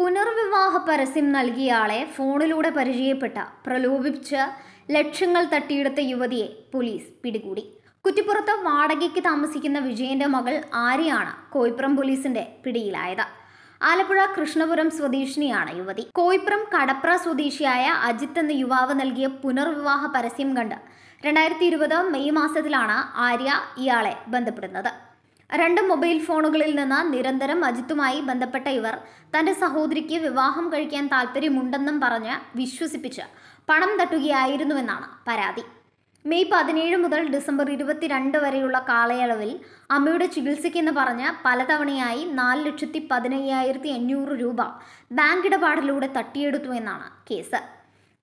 പുനർവിവാഹ പരസ്യം നൽകിയയാളെ ഫോണിലൂടെ പരിചയപ്പെട്ട പ്രലോഭിപ്പിച്ച് ലക്ഷങ്ങൾ തട്ടിയെടുത്ത യുവതിയെ പോലീസ് പിടികൂടി കുറ്റിപ്പുറത്ത് വാടകയ്ക്ക് താമസിക്കുന്ന വിജയന്റെ മകൾ ആര്യയാണ് കോയിപ്പുറം പോലീസിന്റെ പിടിയിലായത് ആലപ്പുഴ കൃഷ്ണപുരം സ്വദേശിനിയാണ് യുവതി കോയിപ്പുറം കടപ്ര സ്വദേശിയായ അജിത്ത് എന്ന യുവാവ് നൽകിയ പുനർവിവാഹ പരസ്യം കണ്ട് രണ്ടായിരത്തി ഇരുപത് മെയ് മാസത്തിലാണ് ആര്യ ഇയാളെ ബന്ധപ്പെടുന്നത് രണ്ട് മൊബൈൽ ഫോണുകളിൽ നിന്ന് നിരന്തരം അജിത്തുമായി ബന്ധപ്പെട്ട ഇവർ തൻ്റെ സഹോദരിക്ക് വിവാഹം കഴിക്കാൻ താല്പര്യമുണ്ടെന്നും പറഞ്ഞ് വിശ്വസിപ്പിച്ച് പണം തട്ടുകയായിരുന്നുവെന്നാണ് പരാതി മെയ് പതിനേഴ് മുതൽ ഡിസംബർ ഇരുപത്തിരണ്ട് വരെയുള്ള കാലയളവിൽ അമ്മയുടെ ചികിത്സയ്ക്കെന്ന് പറഞ്ഞ് പലതവണയായി നാല് ലക്ഷത്തി പതിനയ്യായിരത്തി അഞ്ഞൂറ് രൂപ ബാങ്ക് ഇടപാടിലൂടെ എന്നാണ് case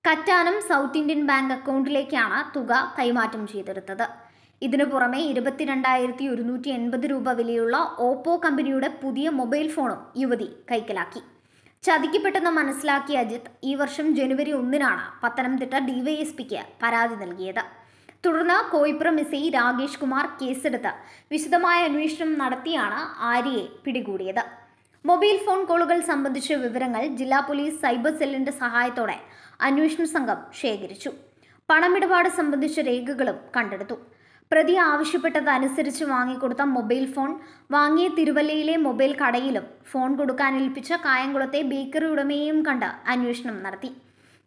Kattanam South Indian bank അക്കൗണ്ടിലേക്കാണ് തുക കൈമാറ്റം ചെയ്തെടുത്തത് ഇതിനു പുറമെ ഇരുപത്തിരണ്ടായിരത്തി ഒരുന്നൂറ്റി എൺപത് രൂപ വിലയുള്ള ഓപ്പോ കമ്പനിയുടെ പുതിയ മൊബൈൽ ഫോണും യുവതി കൈക്കലാക്കി ചതിക്കപ്പെട്ടെന്ന് മനസ്സിലാക്കിയ അജിത് ഈ വർഷം ജനുവരി ഒന്നിനാണ് പത്തനംതിട്ട ഡിവൈഎസ്പിക്ക് പരാതി നൽകിയത് തുടർന്ന് കോയിപ്പുറം എസ് ഐ രാകേഷ് കുമാർ കേസെടുത്ത് വിശദമായ അന്വേഷണം നടത്തിയാണ് ആര്യയെ പിടികൂടിയത് മൊബൈൽ ഫോൺ കോളുകൾ സംബന്ധിച്ച വിവരങ്ങൾ ജില്ലാ പോലീസ് സൈബർ സെല്ലിന്റെ സഹായത്തോടെ അന്വേഷണ സംഘം ശേഖരിച്ചു പണമിടപാട് സംബന്ധിച്ച രേഖകളും കണ്ടെടുത്തു പ്രതി ആവശ്യപ്പെട്ടതനുസരിച്ച് വാങ്ങിക്കൊടുത്ത മൊബൈൽ ഫോൺ വാങ്ങിയ തിരുവല്ലയിലെ മൊബൈൽ കടയിലും ഫോൺ കൊടുക്കാൻ ഏൽപ്പിച്ച കായംകുളത്തെ ബേക്കറി ഉടമയെയും കണ്ട് അന്വേഷണം നടത്തി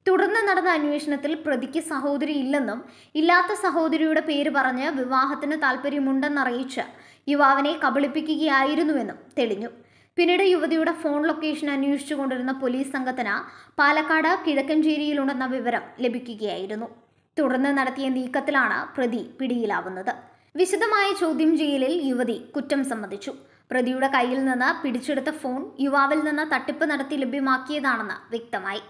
തുടർന്ന് നടന്ന അന്വേഷണത്തിൽ പ്രതിക്ക് സഹോദരി ഇല്ലെന്നും ഇല്ലാത്ത സഹോദരിയുടെ പേര് പറഞ്ഞ് വിവാഹത്തിന് താല്പര്യമുണ്ടെന്നറിയിച്ച് യുവാവിനെ കബളിപ്പിക്കുകയായിരുന്നുവെന്നും തെളിഞ്ഞു പിന്നീട് യുവതിയുടെ ഫോൺ ലൊക്കേഷൻ അന്വേഷിച്ചുകൊണ്ടിരുന്ന പോലീസ് സംഘത്തിന് പാലക്കാട് കിഴക്കഞ്ചേരിയിലുണ്ടെന്ന വിവരം ലഭിക്കുകയായിരുന്നു തുടർന്ന് നടത്തിയ നീക്കത്തിലാണ് പ്രതി പിടിയിലാവുന്നത് വിശദമായ ചോദ്യം ചെയ്യലിൽ യുവതി കുറ്റം സമ്മതിച്ചു പ്രതിയുടെ കയ്യിൽ നിന്ന് പിടിച്ചെടുത്ത ഫോൺ യുവാവിൽ നിന്ന് തട്ടിപ്പ് നടത്തി ലഭ്യമാക്കിയതാണെന്ന് വ്യക്തമായി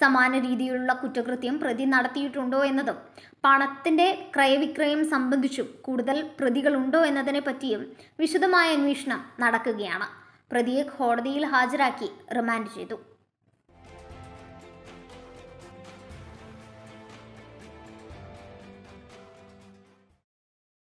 സമാന രീതിയിലുള്ള കുറ്റകൃത്യം പ്രതി നടത്തിയിട്ടുണ്ടോ എന്നതും പണത്തിന്റെ ക്രയവിക്രയം സംബന്ധിച്ചും കൂടുതൽ പ്രതികളുണ്ടോ എന്നതിനെ പറ്റിയും വിശദമായ അന്വേഷണം നടക്കുകയാണ് പ്രതിയെ കോടതിയിൽ ഹാജരാക്കി റിമാൻഡ് ചെയ്തു